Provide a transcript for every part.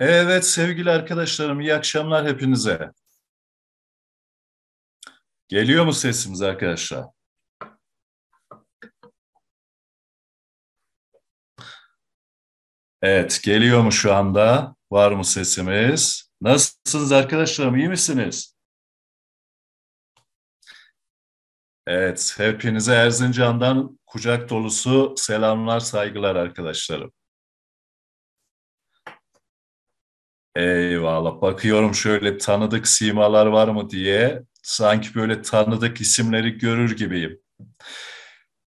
Evet sevgili arkadaşlarım iyi akşamlar hepinize. Geliyor mu sesimiz arkadaşlar? Evet geliyor mu şu anda? Var mı sesimiz? Nasılsınız arkadaşlarım iyi misiniz? Evet hepinize Erzincan'dan kucak dolusu selamlar saygılar arkadaşlarım. Eyvallah. Bakıyorum şöyle tanıdık simalar var mı diye. Sanki böyle tanıdık isimleri görür gibiyim.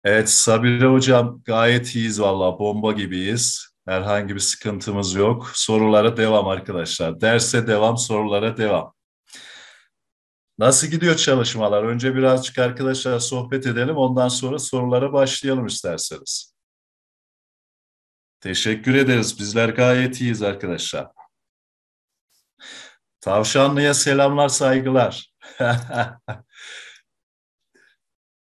Evet Sabire Hocam gayet iyiyiz valla bomba gibiyiz. Herhangi bir sıkıntımız yok. Sorulara devam arkadaşlar. Derse devam, sorulara devam. Nasıl gidiyor çalışmalar? Önce birazcık arkadaşlar sohbet edelim. Ondan sonra sorulara başlayalım isterseniz. Teşekkür ederiz. Bizler gayet iyiyiz arkadaşlar. Tavşanlı'ya selamlar saygılar.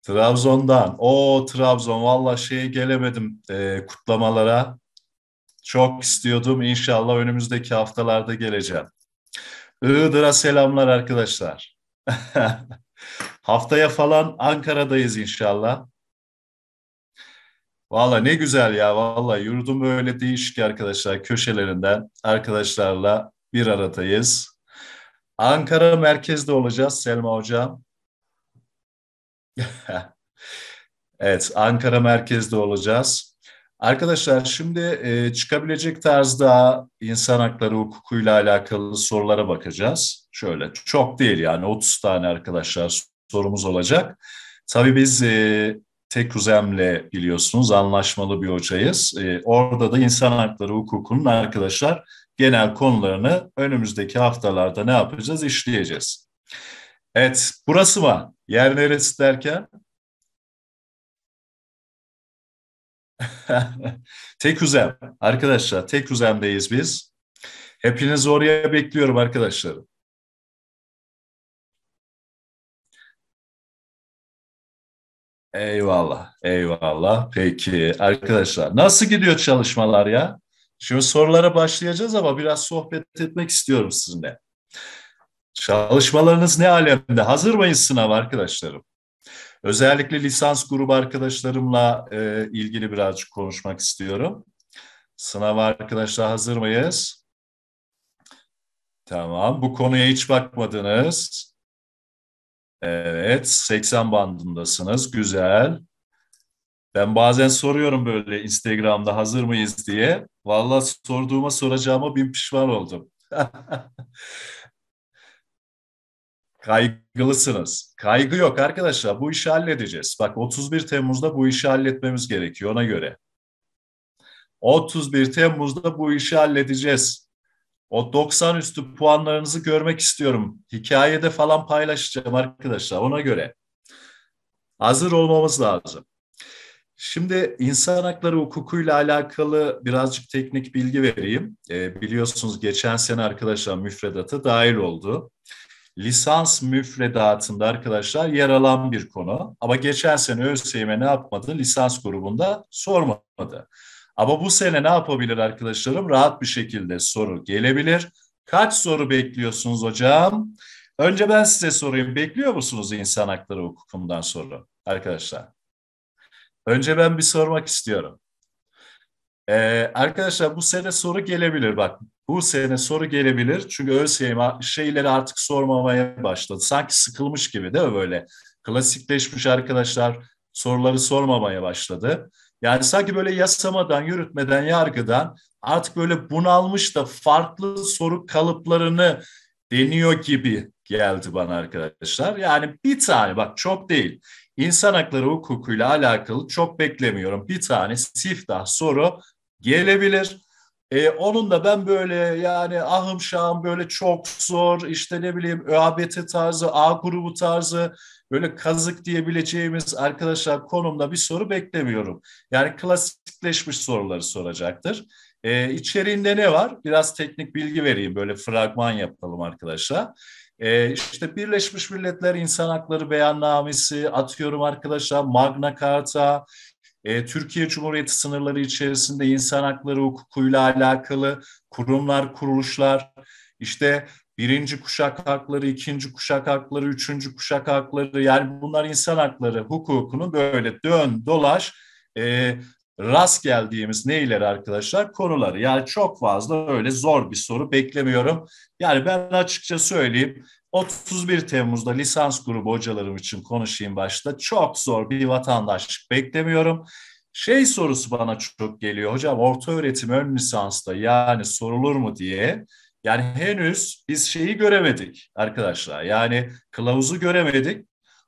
Trabzon'dan. O Trabzon valla şeye gelemedim e, kutlamalara. Çok istiyordum. İnşallah önümüzdeki haftalarda geleceğim. Iğdır'a selamlar arkadaşlar. Haftaya falan Ankara'dayız inşallah. Valla ne güzel ya valla yurdum böyle değişik arkadaşlar köşelerinden arkadaşlarla bir aradayız. Ankara merkezde olacağız Selma Hocam. evet, Ankara merkezde olacağız. Arkadaşlar şimdi e, çıkabilecek tarzda insan hakları hukukuyla alakalı sorulara bakacağız. Şöyle çok değil yani 30 tane arkadaşlar sorumuz olacak. Tabii biz e, Tek Uzem'le biliyorsunuz anlaşmalı bir hocayız. E, orada da insan hakları hukukunun arkadaşlar genel konularını önümüzdeki haftalarda ne yapacağız? işleyeceğiz. Evet, burası mı? Yer neresi derken? Teküzem. Arkadaşlar Teküzem'deyiz biz. Hepinizi oraya bekliyorum arkadaşlarım. Eyvallah, eyvallah. Peki arkadaşlar nasıl gidiyor çalışmalar ya? Şimdi sorulara başlayacağız ama biraz sohbet etmek istiyorum sizinle. Çalışmalarınız ne alemde? Hazır mıyız sınav arkadaşlarım? Özellikle lisans grubu arkadaşlarımla e, ilgili birazcık konuşmak istiyorum. Sınav arkadaşlar hazır mıyız? Tamam. Bu konuya hiç bakmadınız. Evet. 80 bandındasınız. Güzel. Ben bazen soruyorum böyle Instagram'da hazır mıyız diye. Valla sorduğuma soracağıma bin pişman oldum. Kaygılısınız. Kaygı yok arkadaşlar. Bu işi halledeceğiz. Bak 31 Temmuz'da bu işi halletmemiz gerekiyor ona göre. 31 Temmuz'da bu işi halledeceğiz. O 90 üstü puanlarınızı görmek istiyorum. Hikayede falan paylaşacağım arkadaşlar ona göre. Hazır olmamız lazım. Şimdi insan hakları hukukuyla alakalı birazcık teknik bilgi vereyim. E, biliyorsunuz geçen sene arkadaşlar müfredata dahil oldu. Lisans müfredatında arkadaşlar yer alan bir konu. Ama geçen sene ÖSYM ne yapmadı? Lisans grubunda sormadı. Ama bu sene ne yapabilir arkadaşlarım? Rahat bir şekilde soru gelebilir. Kaç soru bekliyorsunuz hocam? Önce ben size sorayım. Bekliyor musunuz insan hakları hukukundan soru arkadaşlar? Önce ben bir sormak istiyorum. Ee, arkadaşlar bu sene soru gelebilir bak. Bu sene soru gelebilir. Çünkü ÖSYM şeyleri artık sormamaya başladı. Sanki sıkılmış gibi değil mi böyle? Klasikleşmiş arkadaşlar soruları sormamaya başladı. Yani sanki böyle yasamadan, yürütmeden, yargıdan artık böyle bunalmış da farklı soru kalıplarını deniyor gibi geldi bana arkadaşlar. Yani bir tane bak çok değil. İnsan hakları hukukuyla alakalı çok beklemiyorum. Bir tane siftah soru gelebilir. E, onun da ben böyle yani ahım şahım böyle çok zor işte ne bileyim ÖABT tarzı, A grubu tarzı böyle kazık diyebileceğimiz arkadaşlar konumda bir soru beklemiyorum. Yani klasikleşmiş soruları soracaktır. E, içeriğinde ne var? Biraz teknik bilgi vereyim böyle fragman yapalım arkadaşlar. E, işte Birleşmiş Milletler İnsan Hakları Beyannamesi, atıyorum arkadaşlar Magna Carta, e, Türkiye Cumhuriyeti sınırları içerisinde insan hakları hukukuyla alakalı kurumlar, kuruluşlar, işte birinci kuşak hakları, ikinci kuşak hakları, üçüncü kuşak hakları yani bunlar insan hakları hukukunun böyle dön dolaş e, rast geldiğimiz neyler arkadaşlar? Konuları. Yani çok fazla öyle zor bir soru beklemiyorum. Yani ben açıkça söyleyeyim 31 Temmuz'da lisans grubu hocalarım için konuşayım başta. Çok zor bir vatandaşlık beklemiyorum. Şey sorusu bana çok geliyor. Hocam orta öğretim ön lisansta yani sorulur mu diye. Yani henüz biz şeyi göremedik arkadaşlar. Yani kılavuzu göremedik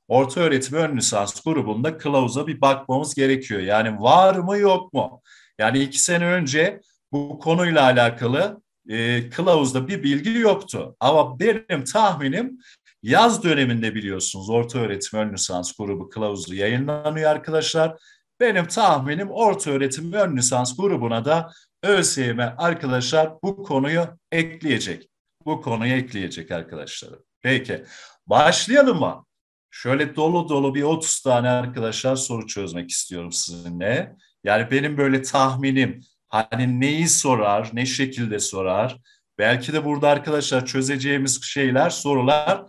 orta öğretim ön lisans grubunda kılavuza bir bakmamız gerekiyor. Yani var mı yok mu? Yani iki sene önce bu konuyla alakalı e, kılavuzda bir bilgi yoktu. Ama benim tahminim yaz döneminde biliyorsunuz orta öğretim ön lisans grubu kılavuzu yayınlanıyor arkadaşlar. Benim tahminim orta öğretim ön lisans grubuna da ÖSYM arkadaşlar bu konuyu ekleyecek. Bu konuyu ekleyecek arkadaşlar. Peki başlayalım mı? Şöyle dolu dolu bir 30 tane arkadaşlar soru çözmek istiyorum sizinle. Yani benim böyle tahminim hani neyi sorar, ne şekilde sorar. Belki de burada arkadaşlar çözeceğimiz şeyler, sorular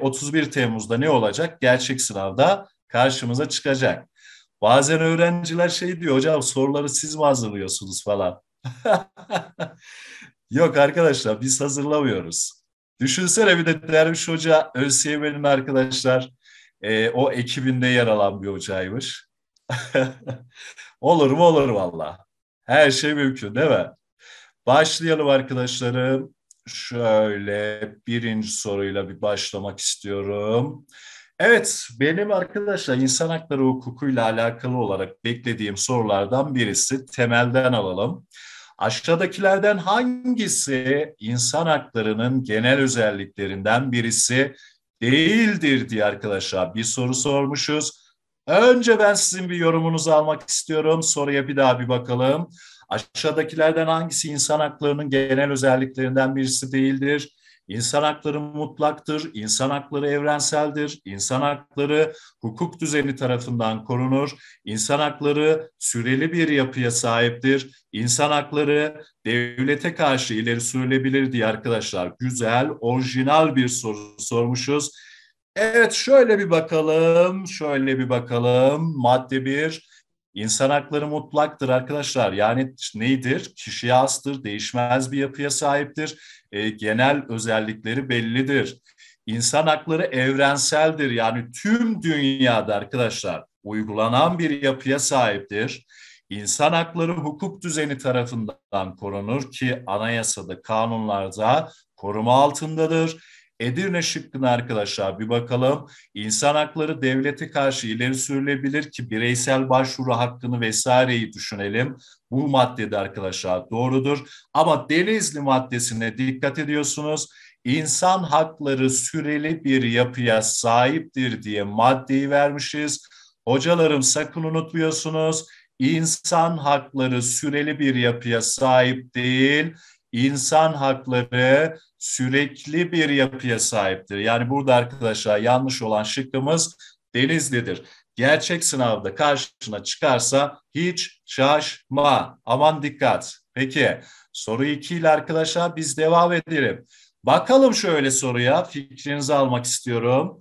31 e, Temmuz'da ne olacak? Gerçek sınavda karşımıza çıkacak. Bazen öğrenciler şey diyor hocam soruları siz mi hazırlıyorsunuz falan. Yok arkadaşlar biz hazırlamıyoruz. Düşünsene bir de Derviş Hoca ÖSYM benim arkadaşlar e, o ekibinde yer alan bir hocaymış. olur mu olur valla. Her şey mümkün değil mi? Başlayalım arkadaşlarım. Şöyle birinci soruyla bir başlamak istiyorum. Evet, benim arkadaşlar insan hakları hukukuyla alakalı olarak beklediğim sorulardan birisi. Temelden alalım. Aşağıdakilerden hangisi insan haklarının genel özelliklerinden birisi değildir diye arkadaşlar bir soru sormuşuz. Önce ben sizin bir yorumunuzu almak istiyorum. Soruya bir daha bir bakalım. Aşağıdakilerden hangisi insan haklarının genel özelliklerinden birisi değildir? İnsan hakları mutlaktır, insan hakları evrenseldir, insan hakları hukuk düzeni tarafından korunur, insan hakları süreli bir yapıya sahiptir, insan hakları devlete karşı ileri sürülebilir diye arkadaşlar güzel, orijinal bir soru sormuşuz. Evet şöyle bir bakalım, şöyle bir bakalım. Madde 1 İnsan hakları mutlaktır arkadaşlar. Yani neydir? Kişiye astır, değişmez bir yapıya sahiptir. E, genel özellikleri bellidir. İnsan hakları evrenseldir. Yani tüm dünyada arkadaşlar uygulanan bir yapıya sahiptir. İnsan hakları hukuk düzeni tarafından korunur ki anayasada, kanunlarda koruma altındadır Edirne şıkkına arkadaşlar bir bakalım. İnsan hakları devlete karşı ileri sürülebilir ki bireysel başvuru hakkını vesaireyi düşünelim. Bu maddede arkadaşlar doğrudur. Ama Denizli maddesine dikkat ediyorsunuz. İnsan hakları süreli bir yapıya sahiptir diye maddeyi vermişiz. Hocalarım sakın unutmuyorsunuz. İnsan hakları süreli bir yapıya sahip değil insan hakları sürekli bir yapıya sahiptir. Yani burada arkadaşlar yanlış olan şıkkımız Denizli'dir. Gerçek sınavda karşına çıkarsa hiç şaşma. Aman dikkat. Peki soru 2 ile arkadaşlar biz devam edelim. Bakalım şöyle soruya fikrinizi almak istiyorum.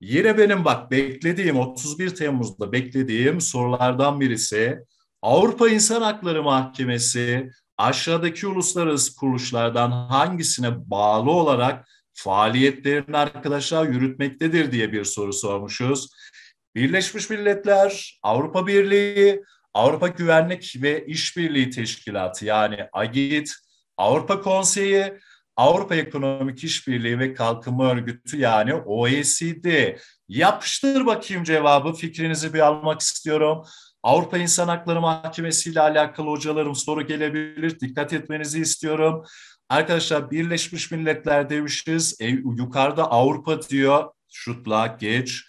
Yine benim bak beklediğim 31 Temmuz'da beklediğim sorulardan birisi Avrupa İnsan Hakları Mahkemesi aşağıdaki uluslararası kuruluşlardan hangisine bağlı olarak faaliyetlerini arkadaşlar yürütmektedir diye bir soru sormuşuz. Birleşmiş Milletler, Avrupa Birliği, Avrupa Güvenlik ve İşbirliği Teşkilatı yani AGİT, Avrupa Konseyi, Avrupa Ekonomik İşbirliği ve Kalkınma Örgütü yani OECD. Yapıştır bakayım cevabı. Fikrinizi bir almak istiyorum. Avrupa İnsan Hakları Mahkemesi ile alakalı hocalarım soru gelebilir. Dikkat etmenizi istiyorum. Arkadaşlar Birleşmiş Milletler demişiz. E, yukarıda Avrupa diyor. Şutla geç.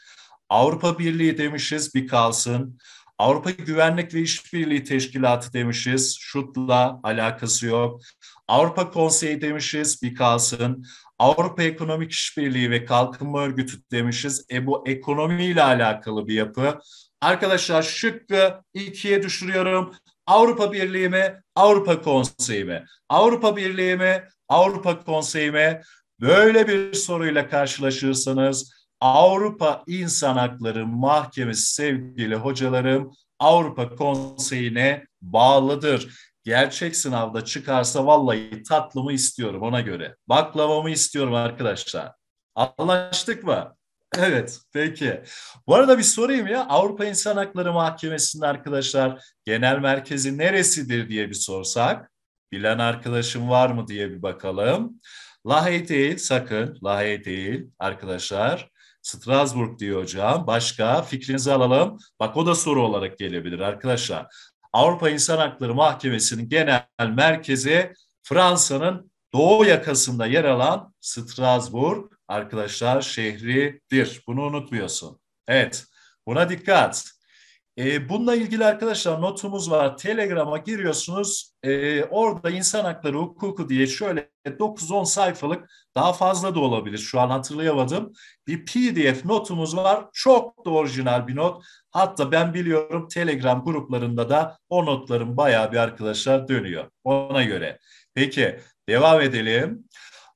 Avrupa Birliği demişiz bir kalsın. Avrupa Güvenlik ve İşbirliği Teşkilatı demişiz. Şutla alakası yok. Avrupa Konseyi demişiz bir kalsın. Avrupa Ekonomik İşbirliği ve Kalkınma Örgütü demişiz. E bu ekonomiyle alakalı bir yapı. Arkadaşlar şıkkı ikiye düşürüyorum. Avrupa Birliği mi? Avrupa Konseyi mi? Avrupa Birliği mi? Avrupa Konseyi mi? Böyle bir soruyla karşılaşırsanız Avrupa İnsan Hakları Mahkemesi sevgili hocalarım Avrupa Konseyi'ne bağlıdır. Gerçek sınavda çıkarsa vallahi tatlımı istiyorum ona göre. Baklavamı istiyorum arkadaşlar. Anlaştık mı? Evet, peki. Bu arada bir sorayım ya. Avrupa İnsan Hakları Mahkemesi'nin arkadaşlar genel merkezi neresidir diye bir sorsak. Bilen arkadaşım var mı diye bir bakalım. Lahey değil sakın. Lahey değil arkadaşlar. Strasbourg diyor hocam. Başka fikrinizi alalım. Bak o da soru olarak gelebilir arkadaşlar. Avrupa İnsan Hakları Mahkemesi'nin genel merkezi Fransa'nın doğu yakasında yer alan Strasbourg arkadaşlar şehridir. Bunu unutmuyorsun. Evet buna dikkat. E, bununla ilgili arkadaşlar notumuz var. Telegram'a giriyorsunuz. E, orada insan hakları hukuku diye şöyle 9-10 sayfalık daha fazla da olabilir. Şu an hatırlayamadım. Bir PDF notumuz var. Çok da orijinal bir not. Hatta ben biliyorum Telegram gruplarında da o notların bayağı bir arkadaşlar dönüyor. Ona göre. Peki devam edelim.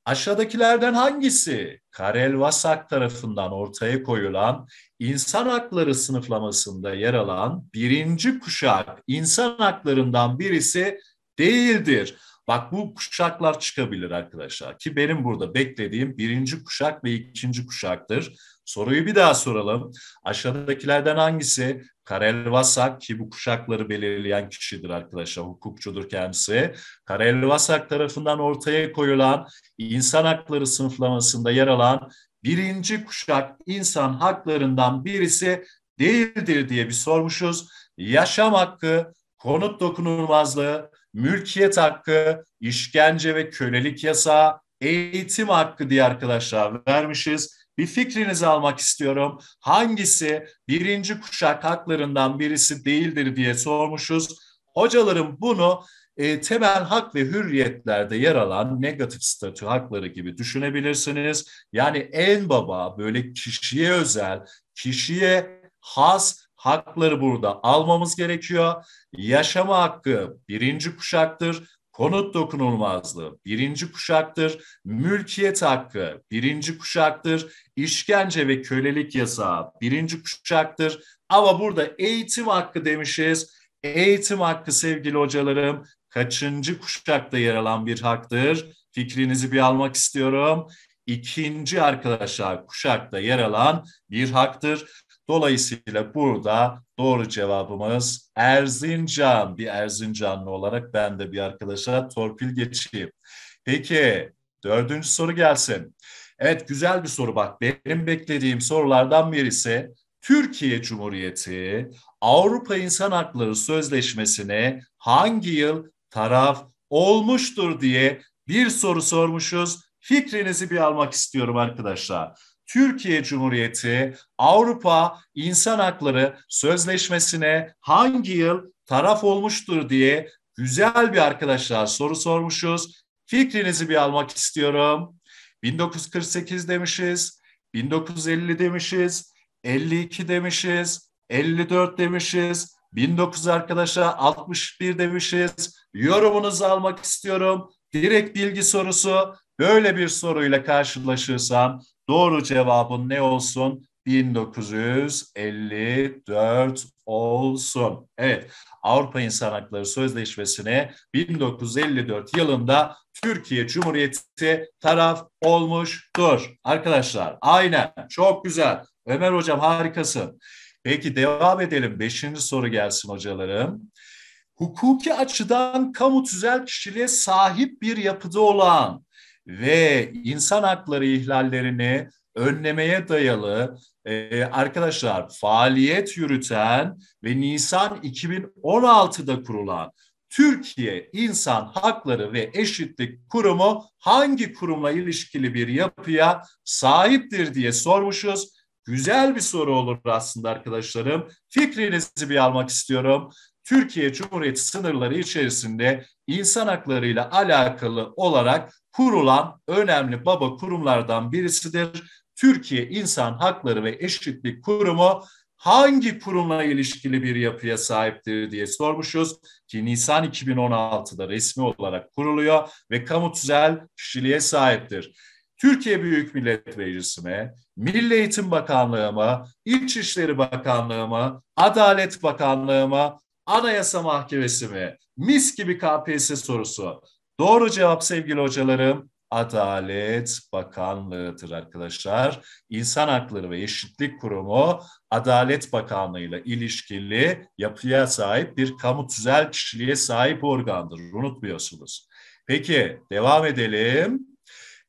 Aşağıdakilerden hangisi Karel Vasak tarafından ortaya koyulan insan hakları sınıflamasında yer alan birinci kuşak insan haklarından birisi değildir? Bak bu kuşaklar çıkabilir arkadaşlar ki benim burada beklediğim birinci kuşak ve ikinci kuşaktır. Soruyu bir daha soralım. Aşağıdakilerden hangisi Karel Vasak ki bu kuşakları belirleyen kişidir arkadaşlar, hukukçudur kendisi. Karel Vasak tarafından ortaya koyulan insan hakları sınıflamasında yer alan birinci kuşak insan haklarından birisi değildir diye bir sormuşuz. Yaşam hakkı, konut dokunulmazlığı, mülkiyet hakkı, işkence ve kölelik yasağı, eğitim hakkı diye arkadaşlar vermişiz. Bir fikrinizi almak istiyorum. Hangisi birinci kuşak haklarından birisi değildir diye sormuşuz. Hocalarım bunu e, temel hak ve hürriyetlerde yer alan negatif statü hakları gibi düşünebilirsiniz. Yani en baba böyle kişiye özel, kişiye has hakları burada almamız gerekiyor. Yaşama hakkı birinci kuşaktır konut dokunulmazlığı birinci kuşaktır, mülkiyet hakkı birinci kuşaktır, işkence ve kölelik yasağı birinci kuşaktır. Ama burada eğitim hakkı demişiz. Eğitim hakkı sevgili hocalarım kaçıncı kuşakta yer alan bir haktır? Fikrinizi bir almak istiyorum. İkinci arkadaşlar kuşakta yer alan bir haktır. Dolayısıyla burada doğru cevabımız Erzincan. Bir Erzincanlı olarak ben de bir arkadaşa torpil geçeyim. Peki dördüncü soru gelsin. Evet güzel bir soru bak. Benim beklediğim sorulardan birisi Türkiye Cumhuriyeti Avrupa İnsan Hakları Sözleşmesi'ne hangi yıl taraf olmuştur diye bir soru sormuşuz. Fikrinizi bir almak istiyorum arkadaşlar. Türkiye Cumhuriyeti Avrupa İnsan Hakları Sözleşmesi'ne hangi yıl taraf olmuştur diye güzel bir arkadaşlar soru sormuşuz. Fikrinizi bir almak istiyorum. 1948 demişiz, 1950 demişiz, 52 demişiz, 54 demişiz, 19 arkadaşa 61 demişiz. Yorumunuzu almak istiyorum. Direkt bilgi sorusu böyle bir soruyla karşılaşırsam. Doğru cevabın ne olsun? 1954 olsun. Evet, Avrupa İnsan Hakları Sözleşmesi'ne 1954 yılında Türkiye Cumhuriyeti taraf olmuştur. Arkadaşlar aynen çok güzel. Ömer Hocam harikasın. Peki devam edelim. Beşinci soru gelsin hocalarım. Hukuki açıdan kamu tüzel kişiliğe sahip bir yapıda olan ve insan hakları ihlallerini önlemeye dayalı e, arkadaşlar faaliyet yürüten ve Nisan 2016'da kurulan Türkiye İnsan Hakları ve Eşitlik Kurumu hangi kurumla ilişkili bir yapıya sahiptir diye sormuşuz. Güzel bir soru olur aslında arkadaşlarım. Fikrinizi bir almak istiyorum. Türkiye Cumhuriyeti sınırları içerisinde insan haklarıyla alakalı olarak kurulan önemli baba kurumlardan birisidir. Türkiye İnsan Hakları ve Eşitlik Kurumu hangi kurumla ilişkili bir yapıya sahiptir diye sormuşuz ki Nisan 2016'da resmi olarak kuruluyor ve kamu tüzel kişiliğe sahiptir. Türkiye Büyük Millet Meclisi mi, Milli Eğitim Bakanlığı mı, İçişleri Bakanlığı mı, Adalet Bakanlığı mı, Anayasa Mahkemesi mi? Mis gibi KPSS sorusu. Doğru cevap sevgili hocalarım Adalet Bakanlığı'dır arkadaşlar. İnsan Hakları ve Eşitlik Kurumu Adalet Bakanlığı ile ilişkili yapıya sahip bir kamu tüzel kişiliğe sahip organdır. Unutmuyorsunuz. Peki devam edelim.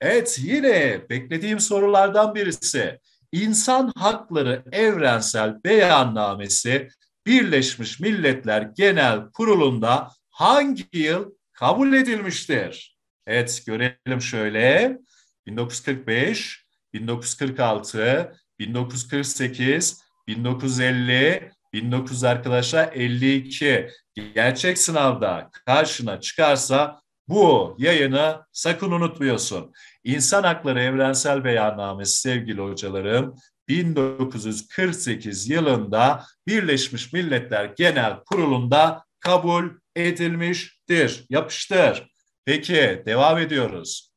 Evet yine beklediğim sorulardan birisi. İnsan Hakları Evrensel Beyannamesi Birleşmiş Milletler Genel Kurulu'nda hangi yıl kabul edilmiştir. Evet görelim şöyle. 1945, 1946, 1948, 1950, 1900 arkadaşlar 52. Gerçek sınavda karşına çıkarsa bu yayını sakın unutmuyorsun. İnsan Hakları Evrensel Beyannamesi sevgili hocalarım 1948 yılında Birleşmiş Milletler Genel Kurulu'nda kabul edilmiş Yapıştır, yapıştır. Peki devam ediyoruz.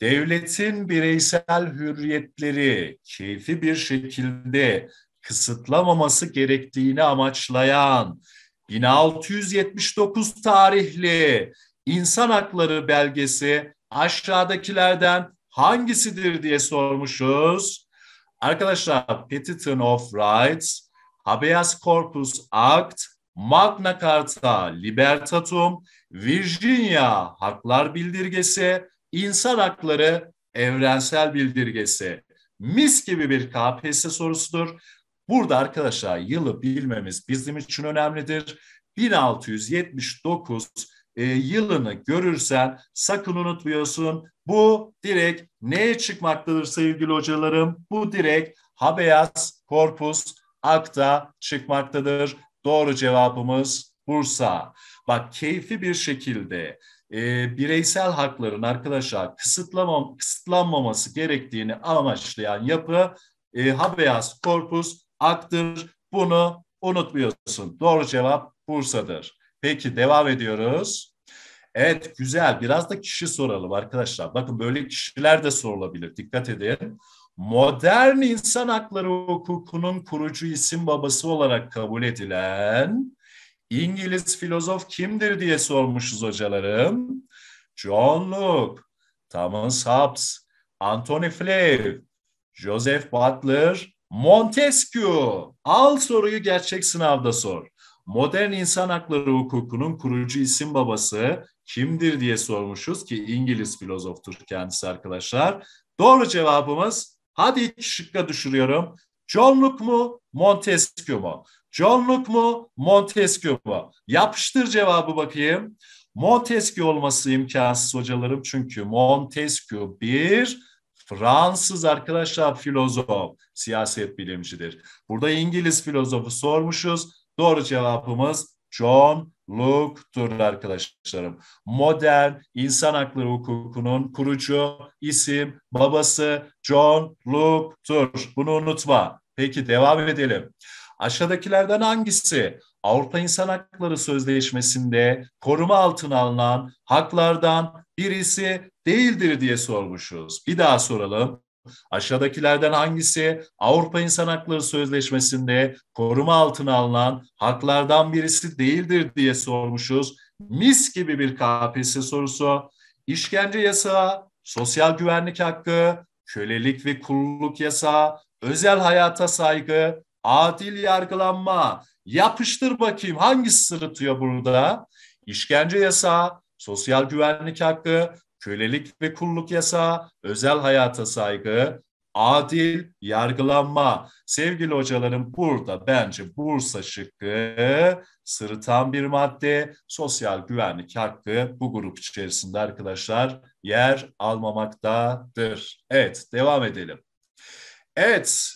Devletin bireysel hürriyetleri keyfi bir şekilde kısıtlamaması gerektiğini amaçlayan 1679 tarihli İnsan Hakları belgesi aşağıdakilerden hangisidir diye sormuşuz. Arkadaşlar Petition of Rights, Habeas Corpus Act, Magna Carta Libertatum, Virginia Haklar Bildirgesi, İnsan Hakları Evrensel Bildirgesi. Mis gibi bir KPSS sorusudur. Burada arkadaşlar yılı bilmemiz bizim için önemlidir. 1679 e, yılını görürsen sakın unutmuyorsun. Bu direkt neye çıkmaktadır sevgili hocalarım? Bu direkt habeas corpus akta çıkmaktadır. Doğru cevabımız Bursa. Bak keyfi bir şekilde e, bireysel hakların arkadaşlar kısıtlamam, kısıtlanmaması gerektiğini amaçlayan yapı e, habeas corpus aktır. Bunu unutmuyorsun. Doğru cevap Bursa'dır. Peki devam ediyoruz. Evet güzel. Biraz da kişi soralım arkadaşlar. Bakın böyle kişiler de sorulabilir. Dikkat edin. Modern insan hakları hukukunun kurucu isim babası olarak kabul edilen İngiliz filozof kimdir diye sormuşuz hocalarım. John Locke, Thomas Hobbes, Anthony Flew, Joseph Butler, Montesquieu. Al soruyu gerçek sınavda sor. Modern insan hakları hukukunun kurucu isim babası kimdir diye sormuşuz ki İngiliz filozoftur kendisi arkadaşlar. Doğru cevabımız hadi iki şıkka düşürüyorum. John Locke mu Montesquieu mu? John Locke mu, Montesquieu mu? Yapıştır cevabı bakayım. Montesquieu olması imkansız hocalarım çünkü Montesquieu bir Fransız arkadaşlar filozof, siyaset bilimcidir. Burada İngiliz filozofu sormuşuz. Doğru cevabımız John Locke'dur arkadaşlarım. Modern insan hakları hukukunun kurucu isim babası John Locke'tur. Bunu unutma. Peki devam edelim. Aşağıdakilerden hangisi Avrupa İnsan Hakları Sözleşmesi'nde koruma altına alınan haklardan birisi değildir diye sormuşuz. Bir daha soralım. Aşağıdakilerden hangisi Avrupa İnsan Hakları Sözleşmesi'nde koruma altına alınan haklardan birisi değildir diye sormuşuz. Mis gibi bir KPSS sorusu. İşkence yasağı, sosyal güvenlik hakkı, kölelik ve kulluk yasağı, özel hayata saygı, Adil yargılanma. Yapıştır bakayım hangisi sırıtıyor burada? İşkence yasağı, sosyal güvenlik hakkı, kölelik ve kulluk yasağı, özel hayata saygı, adil yargılanma. Sevgili hocalarım burada bence Bursa şıkkı sırıtan bir madde. Sosyal güvenlik hakkı bu grup içerisinde arkadaşlar yer almamaktadır. Evet devam edelim. Evet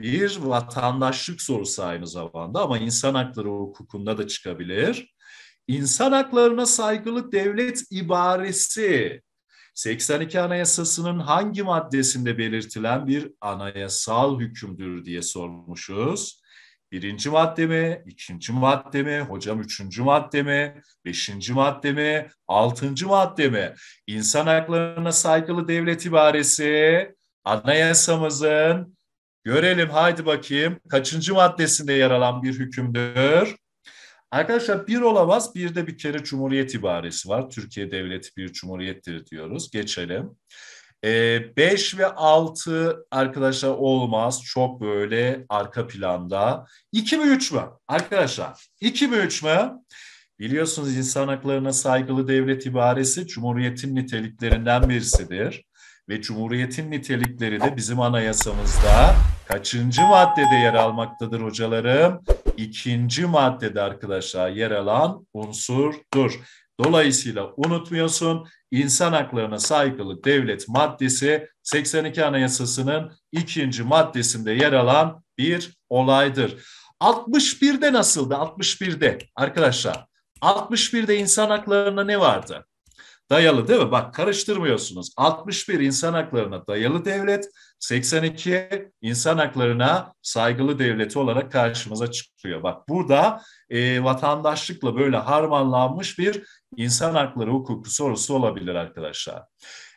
bir vatandaşlık sorusu aynı zamanda ama insan hakları hukukunda da çıkabilir. İnsan haklarına saygılı devlet ibaresi 82 Anayasası'nın hangi maddesinde belirtilen bir anayasal hükümdür diye sormuşuz. Birinci madde mi, ikinci madde mi, hocam üçüncü madde mi, beşinci madde mi, altıncı madde mi? İnsan haklarına saygılı devlet ibaresi anayasamızın Görelim haydi bakayım kaçıncı maddesinde yer alan bir hükümdür? Arkadaşlar bir olamaz bir de bir kere cumhuriyet ibaresi var. Türkiye Devleti bir cumhuriyettir diyoruz. Geçelim. 5 ee, ve 6 arkadaşlar olmaz. Çok böyle arka planda. 2 mi 3 mü? Arkadaşlar 2 mi 3 mü? Biliyorsunuz insan haklarına saygılı devlet ibaresi Cumhuriyet'in niteliklerinden birisidir ve Cumhuriyet'in nitelikleri de bizim anayasamızda kaçıncı maddede yer almaktadır hocalarım? İkinci maddede arkadaşlar yer alan unsurdur. Dolayısıyla unutmuyorsun insan haklarına saygılı devlet maddesi 82 Anayasası'nın ikinci maddesinde yer alan bir olaydır. 61'de nasıldı? 61'de arkadaşlar 61'de insan haklarına ne vardı? dayalı değil mi? Bak karıştırmıyorsunuz. 61 insan haklarına dayalı devlet, 82 insan haklarına saygılı devleti olarak karşımıza çıkıyor. Bak burada e, vatandaşlıkla böyle harmanlanmış bir insan hakları hukuku sorusu olabilir arkadaşlar.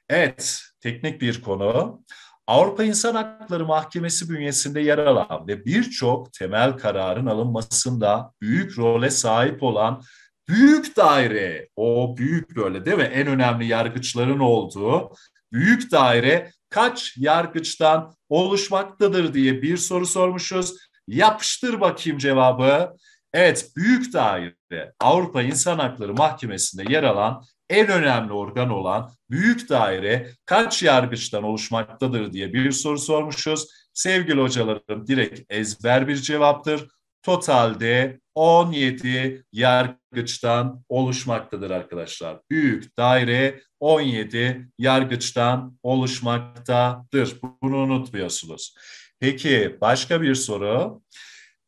Evet, teknik bir konu. Avrupa İnsan Hakları Mahkemesi bünyesinde yer alan ve birçok temel kararın alınmasında büyük role sahip olan büyük daire, o büyük böyle değil mi? En önemli yargıçların olduğu büyük daire kaç yargıçtan oluşmaktadır diye bir soru sormuşuz. Yapıştır bakayım cevabı. Evet, büyük daire Avrupa İnsan Hakları Mahkemesi'nde yer alan en önemli organ olan büyük daire kaç yargıçtan oluşmaktadır diye bir soru sormuşuz. Sevgili hocalarım direkt ezber bir cevaptır. Totalde 17 yargıçtan oluşmaktadır arkadaşlar. Büyük daire 17 yargıçtan oluşmaktadır. Bunu unutmuyorsunuz. Peki başka bir soru.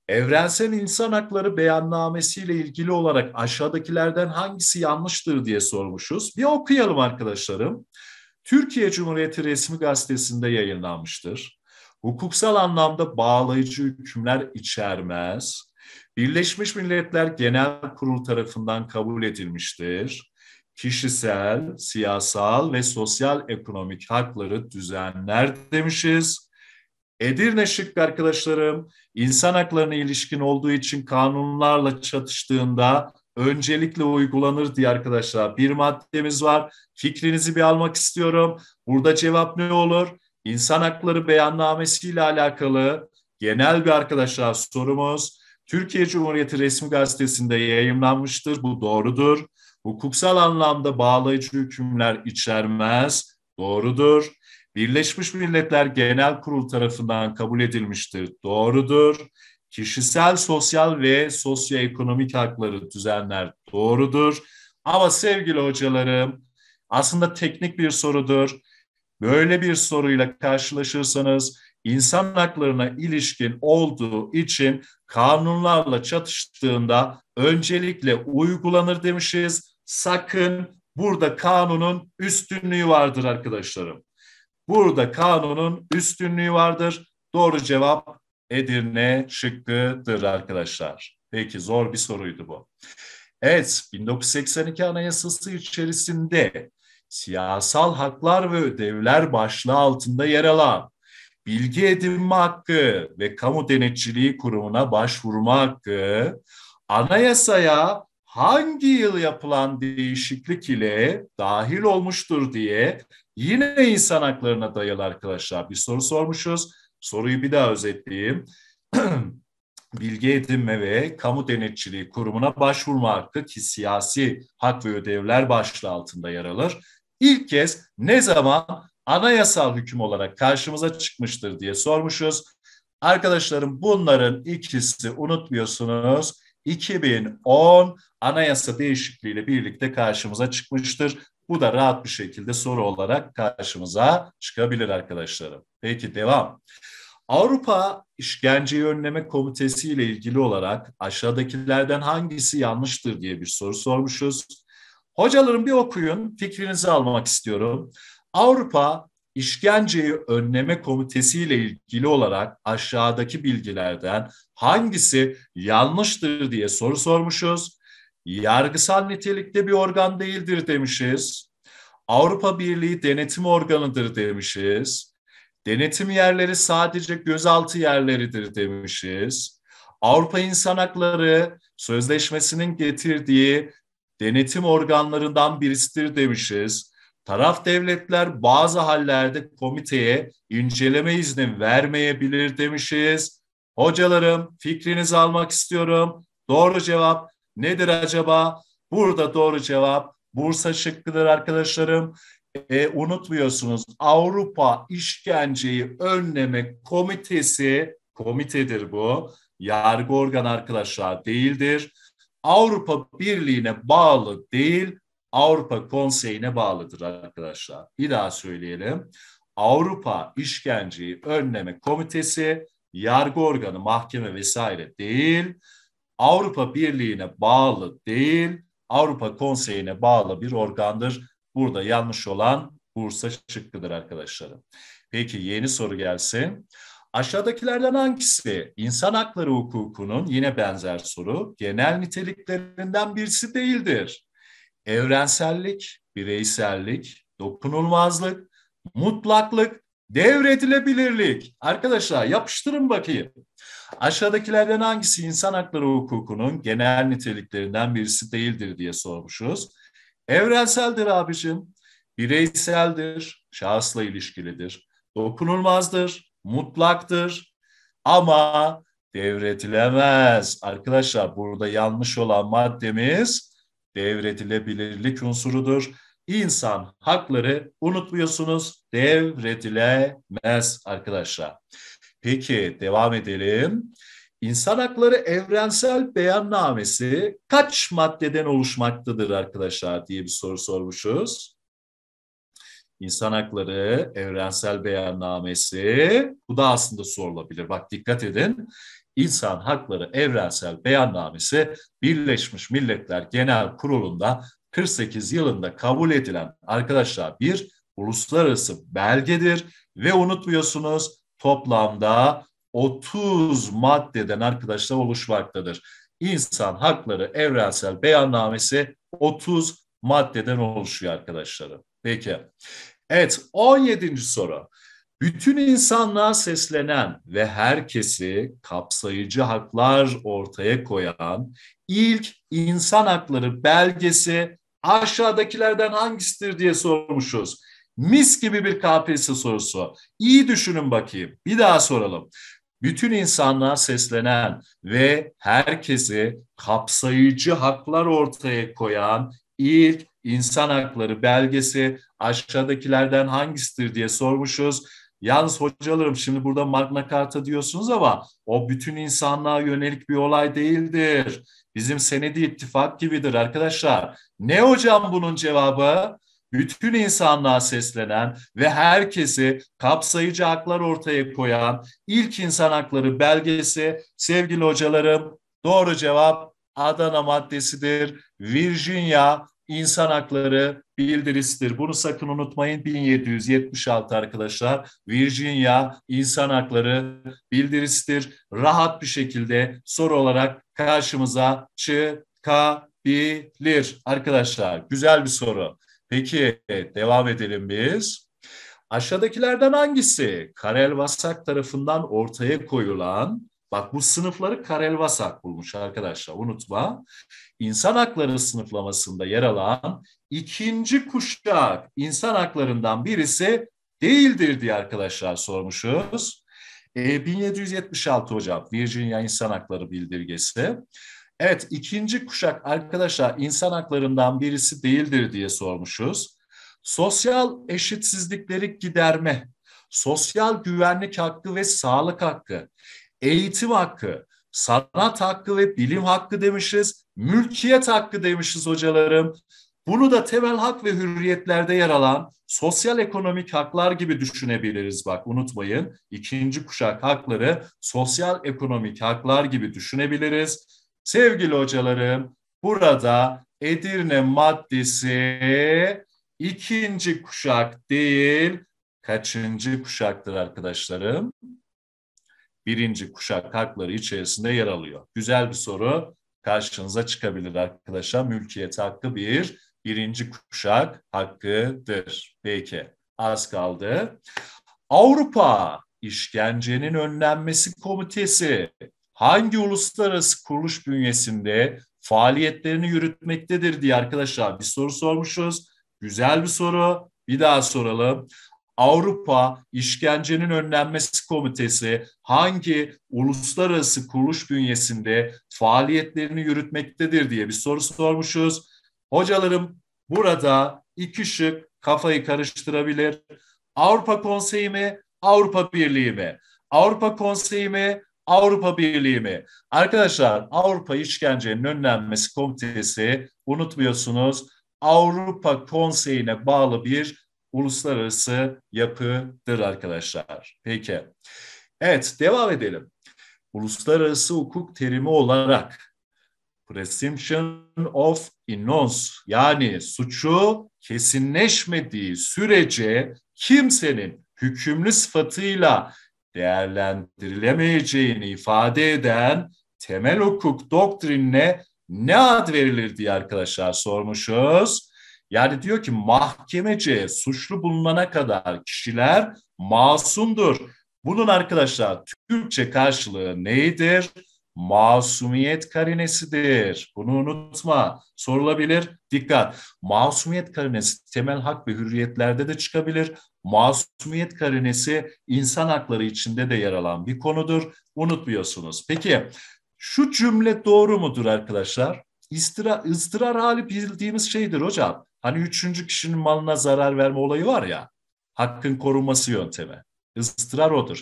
Evrensel İnsan Hakları Beyannamesi ile ilgili olarak aşağıdakilerden hangisi yanlıştır diye sormuşuz. Bir okuyalım arkadaşlarım. Türkiye Cumhuriyeti Resmi Gazetesi'nde yayınlanmıştır. Hukuksal anlamda bağlayıcı hükümler içermez Birleşmiş Milletler Genel Kurul tarafından kabul edilmiştir. Kişisel, siyasal ve sosyal ekonomik hakları düzenler demişiz. Edirne şıkkı arkadaşlarım, insan haklarına ilişkin olduğu için kanunlarla çatıştığında öncelikle uygulanır diye arkadaşlar. Bir maddemiz var. Fikrinizi bir almak istiyorum. Burada cevap ne olur? İnsan hakları beyannamesi ile alakalı genel bir arkadaşlar sorumuz Türkiye Cumhuriyeti Resmi Gazetesi'nde yayımlanmıştır. Bu doğrudur. Hukuksal anlamda bağlayıcı hükümler içermez. Doğrudur. Birleşmiş Milletler Genel Kurul tarafından kabul edilmiştir. Doğrudur. Kişisel, sosyal ve sosyoekonomik hakları düzenler doğrudur. Ama sevgili hocalarım, aslında teknik bir sorudur. Böyle bir soruyla karşılaşırsanız insan haklarına ilişkin olduğu için kanunlarla çatıştığında öncelikle uygulanır demişiz. Sakın burada kanunun üstünlüğü vardır arkadaşlarım. Burada kanunun üstünlüğü vardır. Doğru cevap Edirne şıkkıdır arkadaşlar. Peki zor bir soruydu bu. Evet 1982 Anayasası içerisinde siyasal haklar ve ödevler başlığı altında yer alan bilgi edinme hakkı ve kamu denetçiliği kurumuna başvurma hakkı, anayasaya hangi yıl yapılan değişiklik ile dahil olmuştur diye yine insan haklarına dayalı arkadaşlar bir soru sormuşuz. Soruyu bir daha özetleyeyim. Bilgi edinme ve kamu denetçiliği kurumuna başvurma hakkı ki siyasi hak ve ödevler başlığı altında yer alır. İlk kez ne zaman anayasal hüküm olarak karşımıza çıkmıştır diye sormuşuz. Arkadaşlarım bunların ikisi unutmuyorsunuz 2010 anayasa değişikliğiyle birlikte karşımıza çıkmıştır. Bu da rahat bir şekilde soru olarak karşımıza çıkabilir arkadaşlarım. Peki devam. Avrupa İşkenceyi Önleme Komitesi ile ilgili olarak aşağıdakilerden hangisi yanlıştır diye bir soru sormuşuz. Hocalarım bir okuyun, fikrinizi almak istiyorum. Avrupa İşkenceyi Önleme Komitesi ile ilgili olarak aşağıdaki bilgilerden hangisi yanlıştır diye soru sormuşuz. Yargısal nitelikte bir organ değildir demişiz. Avrupa Birliği denetim organıdır demişiz. Denetim yerleri sadece gözaltı yerleridir demişiz. Avrupa İnsan Hakları Sözleşmesi'nin getirdiği denetim organlarından birisidir demişiz. Taraf devletler bazı hallerde komiteye inceleme izni vermeyebilir demişiz. Hocalarım fikrinizi almak istiyorum. Doğru cevap nedir acaba? Burada doğru cevap Bursa şıkkıdır arkadaşlarım. E, unutmuyorsunuz Avrupa İşkenceyi Önleme Komitesi, komitedir bu, yargı organı arkadaşlar değildir. Avrupa Birliği'ne bağlı değil, Avrupa Konseyi'ne bağlıdır arkadaşlar. Bir daha söyleyelim. Avrupa İşkenceyi Önleme Komitesi yargı organı, mahkeme vesaire değil. Avrupa Birliği'ne bağlı değil. Avrupa Konseyi'ne bağlı bir organdır. Burada yanlış olan Bursa çıktıdır arkadaşlarım. Peki yeni soru gelsin. Aşağıdakilerden hangisi insan hakları hukukunun yine benzer soru genel niteliklerinden birisi değildir? evrensellik, bireysellik, dokunulmazlık, mutlaklık, devretilebilirlik. Arkadaşlar yapıştırın bakayım. Aşağıdakilerden hangisi insan hakları hukukunun genel niteliklerinden birisi değildir diye sormuşuz. Evrenseldir abicim, bireyseldir, şahısla ilişkilidir, dokunulmazdır, mutlaktır ama devretilemez. Arkadaşlar burada yanlış olan maddemiz devredilebilirlik unsurudur. İnsan hakları unutmuyorsunuz devredilemez arkadaşlar. Peki devam edelim. İnsan Hakları Evrensel Beyannamesi kaç maddeden oluşmaktadır arkadaşlar diye bir soru sormuşuz. İnsan Hakları Evrensel Beyannamesi bu da aslında sorulabilir. Bak dikkat edin. İnsan Hakları Evrensel Beyannamesi Birleşmiş Milletler Genel Kurulu'nda 48 yılında kabul edilen arkadaşlar bir uluslararası belgedir ve unutmuyorsunuz toplamda 30 maddeden arkadaşlar oluşmaktadır. İnsan Hakları Evrensel Beyannamesi 30 maddeden oluşuyor arkadaşlarım. Peki. Evet 17. soru bütün insanlığa seslenen ve herkesi kapsayıcı haklar ortaya koyan ilk insan hakları belgesi aşağıdakilerden hangisidir diye sormuşuz. Mis gibi bir KPSS sorusu. İyi düşünün bakayım. Bir daha soralım. Bütün insanlığa seslenen ve herkesi kapsayıcı haklar ortaya koyan ilk insan hakları belgesi aşağıdakilerden hangisidir diye sormuşuz Yalnız hocalarım şimdi burada Magna Carta diyorsunuz ama o bütün insanlığa yönelik bir olay değildir. Bizim senedi ittifak gibidir arkadaşlar. Ne hocam bunun cevabı? bütün insanlığa seslenen ve herkesi kapsayıcı haklar ortaya koyan ilk insan hakları belgesi sevgili hocalarım doğru cevap Adana maddesidir. Virginia İnsan hakları bildirisidir. Bunu sakın unutmayın. 1776 arkadaşlar Virginia insan hakları bildirisidir. Rahat bir şekilde soru olarak karşımıza çıkabilir arkadaşlar. Güzel bir soru. Peki devam edelim biz. Aşağıdakilerden hangisi Karel Vasak tarafından ortaya koyulan Bak bu sınıfları Karel Vasak bulmuş arkadaşlar unutma. İnsan hakları sınıflamasında yer alan ikinci kuşak insan haklarından birisi değildir diye arkadaşlar sormuşuz. E, 1776 hocam Virginia İnsan Hakları Bildirgesi. Evet ikinci kuşak arkadaşlar insan haklarından birisi değildir diye sormuşuz. Sosyal eşitsizlikleri giderme, sosyal güvenlik hakkı ve sağlık hakkı, eğitim hakkı, sanat hakkı ve bilim hakkı demişiz, mülkiyet hakkı demişiz hocalarım. Bunu da temel hak ve hürriyetlerde yer alan sosyal ekonomik haklar gibi düşünebiliriz. Bak unutmayın ikinci kuşak hakları sosyal ekonomik haklar gibi düşünebiliriz. Sevgili hocalarım burada Edirne maddesi ikinci kuşak değil kaçıncı kuşaktır arkadaşlarım? birinci kuşak hakları içerisinde yer alıyor. Güzel bir soru karşınıza çıkabilir arkadaşlar. Mülkiyet hakkı bir birinci kuşak hakkıdır. Peki az kaldı. Avrupa İşkencenin Önlenmesi Komitesi hangi uluslararası kuruluş bünyesinde faaliyetlerini yürütmektedir diye arkadaşlar bir soru sormuşuz. Güzel bir soru. Bir daha soralım. Avrupa İşkencenin Önlenmesi Komitesi hangi uluslararası kuruluş bünyesinde faaliyetlerini yürütmektedir diye bir soru sormuşuz. Hocalarım burada iki şık kafayı karıştırabilir. Avrupa Konseyi mi, Avrupa Birliği mi? Avrupa Konseyi mi, Avrupa Birliği mi? Arkadaşlar Avrupa İşkencenin Önlenmesi Komitesi unutmuyorsunuz Avrupa Konseyi'ne bağlı bir uluslararası yapıdır arkadaşlar. Peki. Evet, devam edelim. Uluslararası hukuk terimi olarak presumption of innocence yani suçu kesinleşmediği sürece kimsenin hükümlü sıfatıyla değerlendirilemeyeceğini ifade eden temel hukuk doktrinine ne ad verilir diye arkadaşlar sormuşuz. Yani diyor ki mahkemece suçlu bulunana kadar kişiler masumdur. Bunun arkadaşlar Türkçe karşılığı nedir? Masumiyet karinesidir. Bunu unutma. Sorulabilir. Dikkat. Masumiyet karinesi temel hak ve hürriyetlerde de çıkabilir. Masumiyet karinesi insan hakları içinde de yer alan bir konudur. Unutmuyorsunuz. Peki şu cümle doğru mudur arkadaşlar? İstira, ıstırar hali bildiğimiz şeydir hocam. Hani üçüncü kişinin malına zarar verme olayı var ya, hakkın korunması yöntemi. Istırar odur.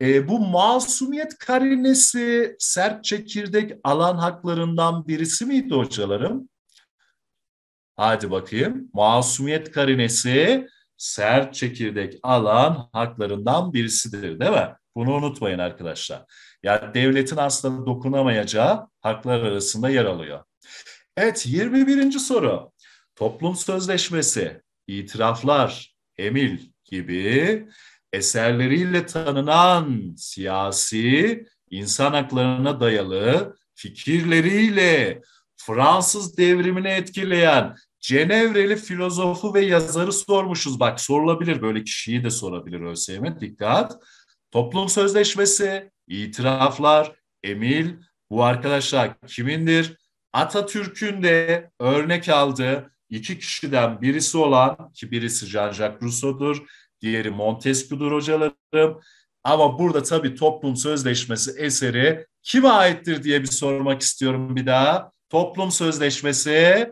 E, bu masumiyet karinesi sert çekirdek alan haklarından birisi miydi hocalarım? Hadi bakayım. Masumiyet karinesi sert çekirdek alan haklarından birisidir değil mi? Bunu unutmayın arkadaşlar. Yani devletin aslında dokunamayacağı haklar arasında yer alıyor. Evet 21. soru toplum sözleşmesi, itiraflar, emil gibi eserleriyle tanınan siyasi, insan haklarına dayalı fikirleriyle Fransız devrimini etkileyen Cenevreli filozofu ve yazarı sormuşuz. Bak sorulabilir böyle kişiyi de sorabilir ÖSYM. Dikkat. Toplum sözleşmesi, itiraflar, emil bu arkadaşlar kimindir? Atatürk'ün de örnek aldığı iki kişiden birisi olan ki birisi Jean-Jacques Rousseau'dur, diğeri Montesquieu'dur hocalarım. Ama burada tabii toplum sözleşmesi eseri kime aittir diye bir sormak istiyorum bir daha. Toplum sözleşmesi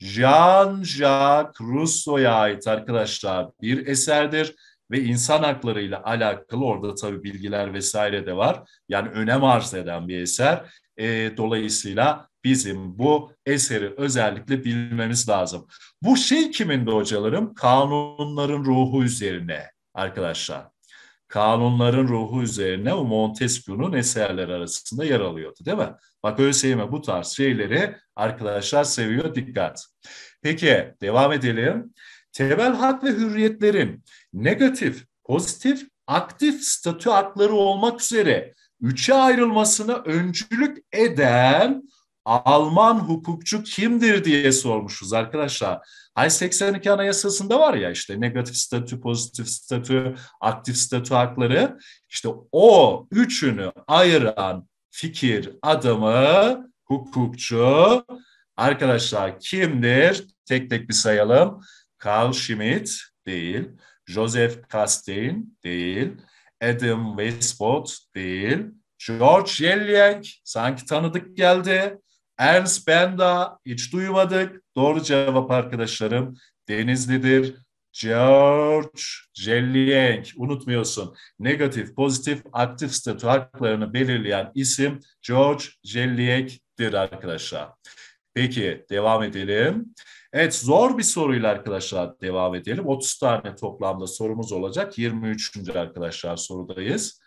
Jean-Jacques Rousseau'ya ait arkadaşlar bir eserdir ve insan haklarıyla alakalı orada tabii bilgiler vesaire de var. Yani önem arz eden bir eser. E, dolayısıyla bizim bu eseri özellikle bilmemiz lazım. Bu şey kiminde hocalarım? Kanunların ruhu üzerine arkadaşlar. Kanunların ruhu üzerine o Montesquieu'nun eserleri arasında yer alıyordu değil mi? Bak ÖSYM bu tarz şeyleri arkadaşlar seviyor dikkat. Peki devam edelim. Temel hak ve hürriyetlerin negatif, pozitif, aktif statü hakları olmak üzere üçe ayrılmasına öncülük eden Alman hukukçu kimdir diye sormuşuz arkadaşlar. Hay 82 Anayasası'nda var ya işte negatif statü, pozitif statü, aktif statü hakları. İşte o üçünü ayıran fikir adamı, hukukçu arkadaşlar kimdir? Tek tek bir sayalım. Carl Schmitt değil, Joseph Kastin değil, Adam Westcott değil, George Yelyank sanki tanıdık geldi. Ernst Benda hiç duymadık. Doğru cevap arkadaşlarım Denizli'dir. George Jellienk unutmuyorsun. Negatif, pozitif, aktif statü haklarını belirleyen isim George Jellien'dir arkadaşlar. Peki devam edelim. Evet zor bir soruyla arkadaşlar devam edelim. 30 tane toplamda sorumuz olacak. 23. arkadaşlar sorudayız.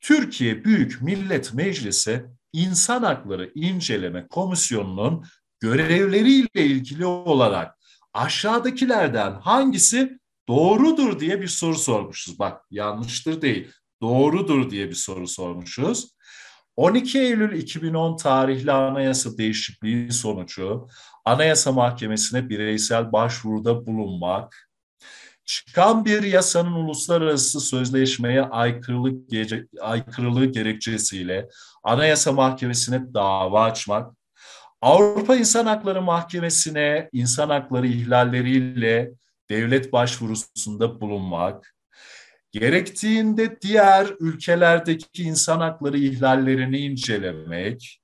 Türkiye Büyük Millet Meclisi İnsan Hakları İnceleme Komisyonu'nun görevleriyle ilgili olarak aşağıdakilerden hangisi doğrudur diye bir soru sormuşuz. Bak yanlıştır değil, doğrudur diye bir soru sormuşuz. 12 Eylül 2010 tarihli anayasa değişikliği sonucu Anayasa Mahkemesi'ne bireysel başvuruda bulunmak, çıkan bir yasanın uluslararası sözleşmeye aykırılık, gece, aykırılığı gerekçesiyle Anayasa Mahkemesi'ne dava açmak, Avrupa İnsan Hakları Mahkemesi'ne insan hakları ihlalleriyle devlet başvurusunda bulunmak, gerektiğinde diğer ülkelerdeki insan hakları ihlallerini incelemek,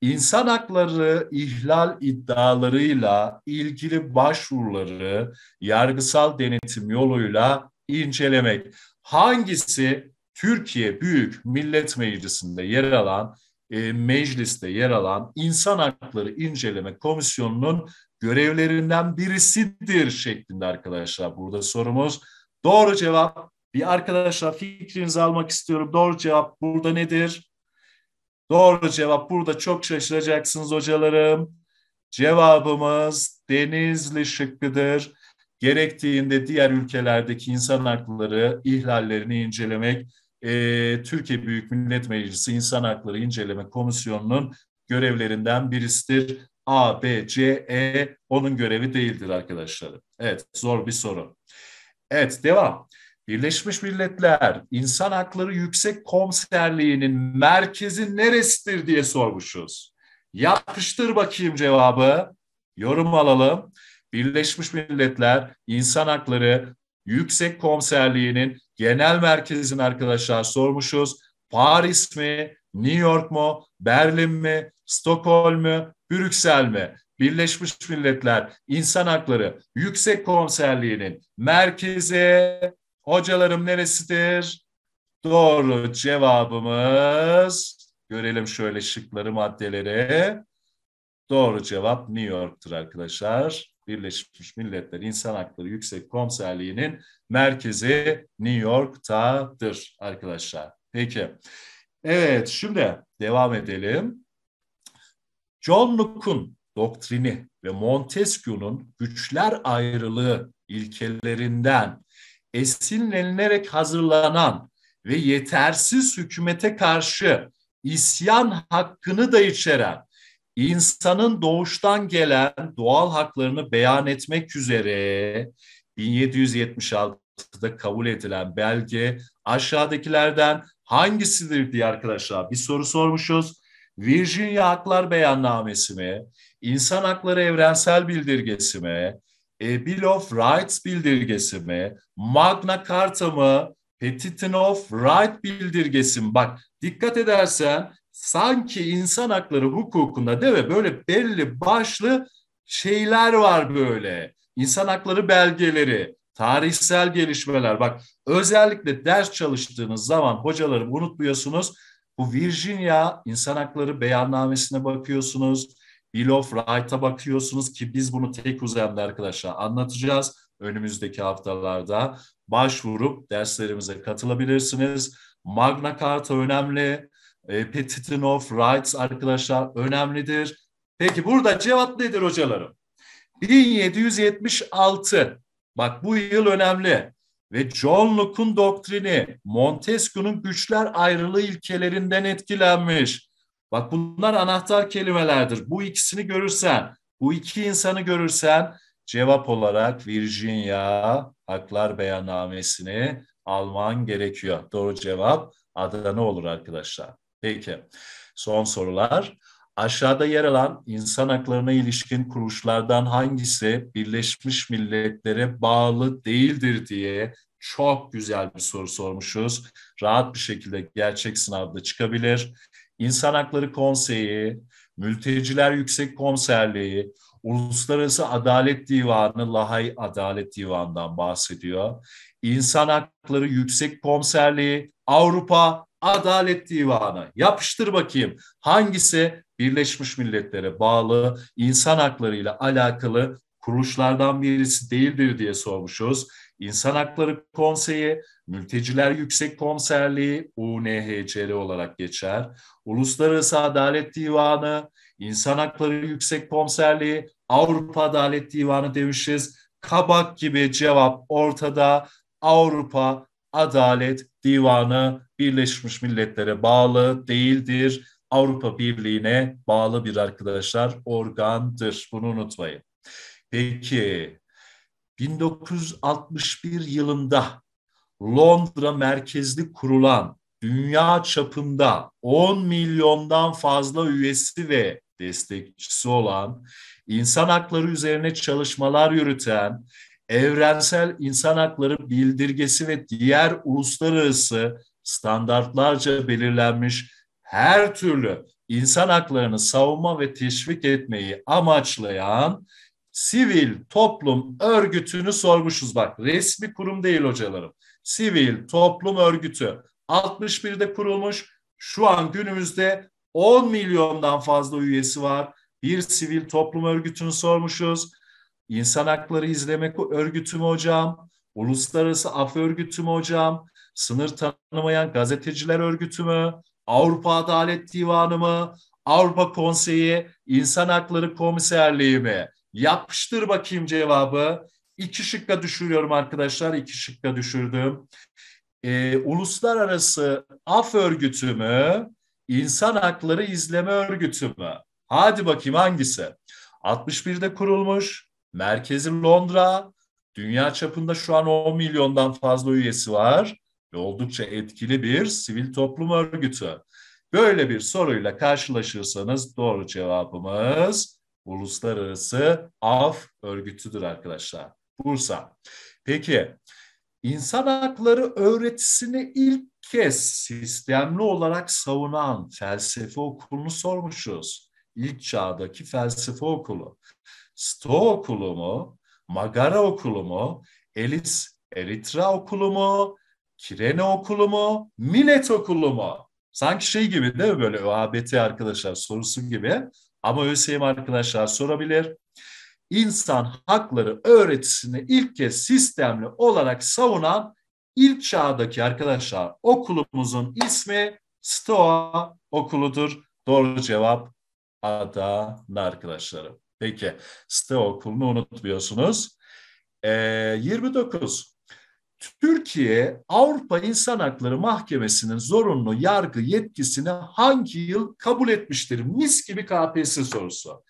İnsan hakları ihlal iddialarıyla ilgili başvuruları yargısal denetim yoluyla incelemek. Hangisi Türkiye Büyük Millet Meclisi'nde yer alan, e, mecliste yer alan insan Hakları inceleme Komisyonu'nun görevlerinden birisidir şeklinde arkadaşlar burada sorumuz. Doğru cevap bir arkadaşlar fikrinizi almak istiyorum. Doğru cevap burada nedir? Doğru cevap burada çok şaşıracaksınız hocalarım. Cevabımız Denizli şıkkıdır. Gerektiğinde diğer ülkelerdeki insan hakları ihlallerini incelemek e, Türkiye Büyük Millet Meclisi İnsan Hakları İnceleme Komisyonu'nun görevlerinden birisidir. A, B, C, E onun görevi değildir arkadaşlarım. Evet zor bir soru. Evet devam. Birleşmiş Milletler İnsan Hakları Yüksek Komiserliği'nin merkezi neresidir diye sormuşuz. Yapıştır bakayım cevabı. Yorum alalım. Birleşmiş Milletler İnsan Hakları Yüksek Komiserliği'nin genel merkezini arkadaşlar sormuşuz. Paris mi, New York mu, Berlin mi, Stockholm mu, Brüksel mi? Birleşmiş Milletler İnsan Hakları Yüksek Komiserliği'nin merkezi Hocalarım neresidir? Doğru cevabımız görelim şöyle şıkları maddeleri. Doğru cevap New York'tur arkadaşlar. Birleşmiş Milletler İnsan Hakları Yüksek Komiserliği'nin merkezi New York'tadır arkadaşlar. Peki. Evet şimdi devam edelim. John Locke'un doktrini ve Montesquieu'nun güçler ayrılığı ilkelerinden esinlenilerek hazırlanan ve yetersiz hükümete karşı isyan hakkını da içeren insanın doğuştan gelen doğal haklarını beyan etmek üzere 1776'da kabul edilen belge aşağıdakilerden hangisidir diye arkadaşlar bir soru sormuşuz. Virginia Haklar Beyannamesi mi? İnsan Hakları Evrensel Bildirgesi mi? e, Bill of Rights bildirgesi mi, Magna Carta mı, Petition of Right bildirgesi mi? Bak dikkat edersen sanki insan hakları hukukunda değil mi böyle belli başlı şeyler var böyle. İnsan hakları belgeleri, tarihsel gelişmeler. Bak özellikle ders çalıştığınız zaman hocaları unutmuyorsunuz. Bu Virginia İnsan Hakları Beyannamesi'ne bakıyorsunuz. Bill of Rights'a bakıyorsunuz ki biz bunu tek uzemde arkadaşlar anlatacağız önümüzdeki haftalarda. Başvurup derslerimize katılabilirsiniz. Magna Carta önemli. E, Petition of Rights arkadaşlar önemlidir. Peki burada cevap nedir hocalarım? 1776 bak bu yıl önemli ve John Locke'un doktrini Montesquieu'nun güçler ayrılığı ilkelerinden etkilenmiş. Bak bunlar anahtar kelimelerdir. Bu ikisini görürsen, bu iki insanı görürsen cevap olarak Virginia Haklar Beyannamesini alman gerekiyor. Doğru cevap Adana olur arkadaşlar. Peki son sorular. Aşağıda yer alan insan haklarına ilişkin kuruluşlardan hangisi Birleşmiş Milletler'e bağlı değildir diye çok güzel bir soru sormuşuz. Rahat bir şekilde gerçek sınavda çıkabilir. İnsan Hakları Konseyi, Mülteciler Yüksek Komiserliği, Uluslararası Adalet Divanı, Lahay Adalet Divanı'ndan bahsediyor. İnsan Hakları Yüksek Komiserliği, Avrupa Adalet Divanı. Yapıştır bakayım hangisi Birleşmiş Milletler'e bağlı insan haklarıyla alakalı kuruluşlardan birisi değildir diye sormuşuz. İnsan Hakları Konseyi, Mülteciler Yüksek Komiserliği UNHCR olarak geçer. Uluslararası Adalet Divanı, İnsan Hakları Yüksek Komiserliği, Avrupa Adalet Divanı demişiz. Kabak gibi cevap ortada. Avrupa Adalet Divanı Birleşmiş Milletler'e bağlı değildir. Avrupa Birliği'ne bağlı bir arkadaşlar organdır. Bunu unutmayın. Peki 1961 yılında Londra merkezli kurulan dünya çapında 10 milyondan fazla üyesi ve destekçisi olan, insan hakları üzerine çalışmalar yürüten, evrensel insan hakları bildirgesi ve diğer uluslararası standartlarca belirlenmiş her türlü insan haklarını savunma ve teşvik etmeyi amaçlayan sivil toplum örgütünü sormuşuz. Bak resmi kurum değil hocalarım sivil toplum örgütü. 61'de kurulmuş. Şu an günümüzde 10 milyondan fazla üyesi var. Bir sivil toplum örgütünü sormuşuz. İnsan Hakları İzleme Örgütü mü hocam? Uluslararası Af Örgütü mü hocam? Sınır Tanımayan Gazeteciler Örgütü mü? Avrupa Adalet Divanı mı? Avrupa Konseyi İnsan Hakları Komiserliği mi? Yapıştır bakayım cevabı. İki şıkka düşürüyorum arkadaşlar. İki şıkka düşürdüm. Ee, Uluslararası Af Örgütü mü? İnsan Hakları İzleme Örgütü mü? Hadi bakayım hangisi? 61'de kurulmuş. Merkezi Londra. Dünya çapında şu an 10 milyondan fazla üyesi var ve oldukça etkili bir sivil toplum örgütü. Böyle bir soruyla karşılaşırsanız doğru cevabımız uluslararası af örgütüdür arkadaşlar. Bursa. Peki insan hakları öğretisini ilk kez sistemli olarak savunan felsefe okulunu sormuşuz. İlk çağdaki felsefe okulu. Sto okulu mu? Magara okulu mu? Elis Eritra okulu mu? Kirene okulu mu? Millet okulu mu? Sanki şey gibi değil mi böyle ÖABT arkadaşlar sorusu gibi. Ama ÖSYM e arkadaşlar sorabilir insan hakları öğretisini ilk kez sistemli olarak savunan ilk çağdaki arkadaşlar okulumuzun ismi Stoa okuludur. Doğru cevap Adana arkadaşlarım. Peki Stoa okulunu unutmuyorsunuz. E, ee, 29. Türkiye Avrupa İnsan Hakları Mahkemesi'nin zorunlu yargı yetkisini hangi yıl kabul etmiştir? Mis gibi KPSS sorusu.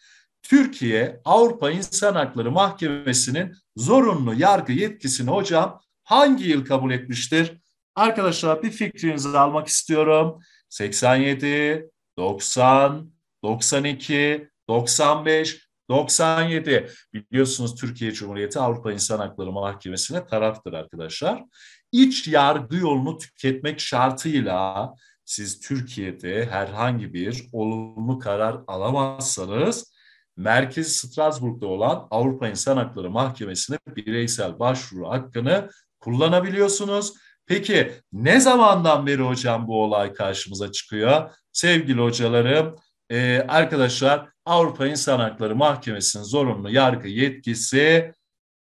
Türkiye Avrupa İnsan Hakları Mahkemesi'nin zorunlu yargı yetkisini hocam hangi yıl kabul etmiştir? Arkadaşlar bir fikrinizi almak istiyorum. 87, 90, 92, 95, 97 biliyorsunuz Türkiye Cumhuriyeti Avrupa İnsan Hakları Mahkemesi'ne taraftır arkadaşlar. İç yargı yolunu tüketmek şartıyla siz Türkiye'de herhangi bir olumlu karar alamazsanız merkezi Strasbourg'da olan Avrupa İnsan Hakları Mahkemesi'ne bireysel başvuru hakkını kullanabiliyorsunuz. Peki ne zamandan beri hocam bu olay karşımıza çıkıyor? Sevgili hocalarım, e, arkadaşlar Avrupa İnsan Hakları Mahkemesi'nin zorunlu yargı yetkisi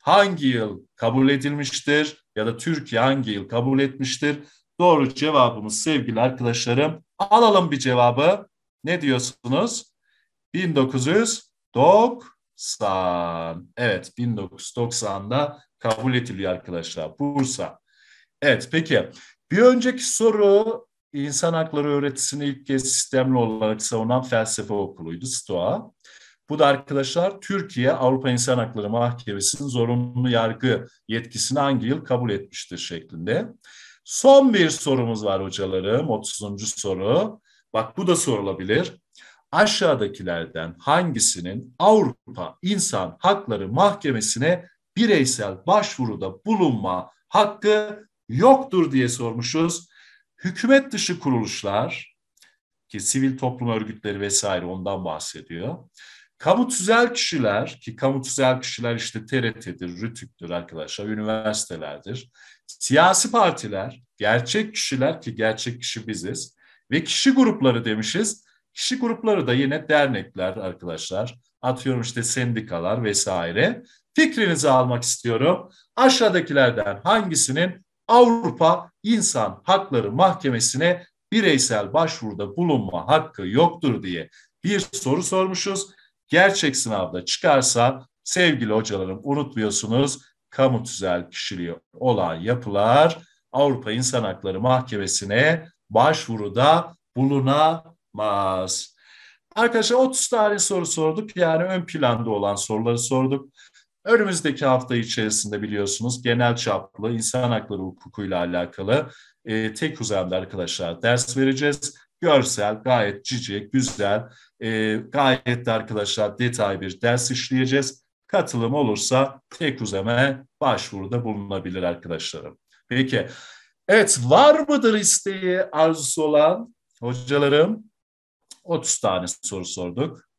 hangi yıl kabul edilmiştir ya da Türkiye hangi yıl kabul etmiştir? Doğru cevabımız sevgili arkadaşlarım. Alalım bir cevabı. Ne diyorsunuz? 1900 90. Evet 1990'da kabul ediliyor arkadaşlar Bursa. Evet peki bir önceki soru insan hakları öğretisini ilk kez sistemli olarak savunan felsefe okuluydu STOA. Bu da arkadaşlar Türkiye Avrupa İnsan Hakları Mahkemesi'nin zorunlu yargı yetkisini hangi yıl kabul etmiştir şeklinde. Son bir sorumuz var hocalarım 30. soru. Bak bu da sorulabilir aşağıdakilerden hangisinin Avrupa İnsan Hakları Mahkemesi'ne bireysel başvuruda bulunma hakkı yoktur diye sormuşuz. Hükümet dışı kuruluşlar ki sivil toplum örgütleri vesaire ondan bahsediyor. Kamu tüzel kişiler ki kamu tüzel kişiler işte TRT'dir, RTÜK'tür arkadaşlar, üniversitelerdir. Siyasi partiler, gerçek kişiler ki gerçek kişi biziz ve kişi grupları demişiz. Kişi grupları da yine dernekler arkadaşlar. Atıyorum işte sendikalar vesaire. Fikrinizi almak istiyorum. Aşağıdakilerden hangisinin Avrupa İnsan Hakları Mahkemesi'ne bireysel başvuruda bulunma hakkı yoktur diye bir soru sormuşuz. Gerçek sınavda çıkarsa sevgili hocalarım unutmuyorsunuz kamu tüzel kişiliği olan yapılar Avrupa İnsan Hakları Mahkemesi'ne başvuruda buluna yapmaz. Arkadaşlar 30 tane soru sorduk. Yani ön planda olan soruları sorduk. Önümüzdeki hafta içerisinde biliyorsunuz genel çaplı insan hakları hukukuyla alakalı e, tek uzamda arkadaşlar ders vereceğiz. Görsel gayet cici, güzel, e, gayet de arkadaşlar detay bir ders işleyeceğiz. Katılım olursa tek uzeme başvuruda bulunabilir arkadaşlarım. Peki, evet var mıdır isteği arzusu olan hocalarım? 30 tane soru sorduk.